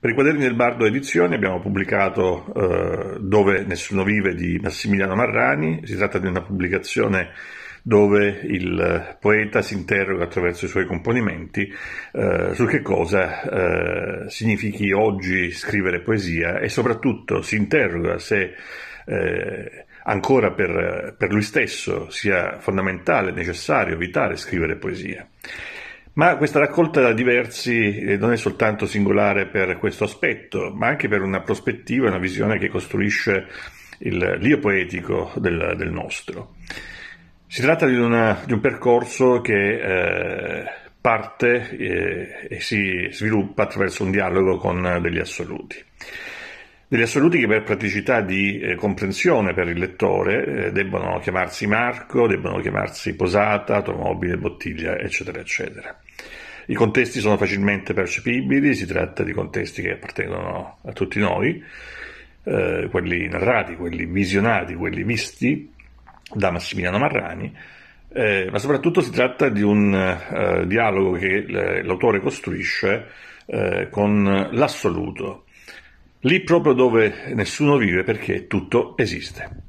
Per i quaderni del Bardo Edizioni abbiamo pubblicato eh, Dove nessuno vive di Massimiliano Marrani, si tratta di una pubblicazione dove il poeta si interroga attraverso i suoi componimenti eh, su che cosa eh, significhi oggi scrivere poesia e soprattutto si interroga se eh, ancora per, per lui stesso sia fondamentale, necessario, vitale scrivere poesia. Ma questa raccolta da diversi eh, non è soltanto singolare per questo aspetto, ma anche per una prospettiva, una visione che costruisce il l'io poetico del, del nostro. Si tratta di, una, di, un percorso che eh, parte eh, e si sviluppa attraverso un dialogo con eh, degli assoluti degli assoluti che per praticità di eh, comprensione per il lettore eh, debbono chiamarsi Marco, debbono chiamarsi posata, automobile, bottiglia, eccetera, eccetera. I contesti sono facilmente percepibili, si tratta di contesti che appartengono a tutti noi, eh, quelli narrati, quelli visionati, quelli visti da Massimiliano Marrani, eh, ma soprattutto si tratta di un eh, dialogo che l'autore costruisce eh, con l'assoluto Lì proprio dove nessuno vive perché tutto esiste.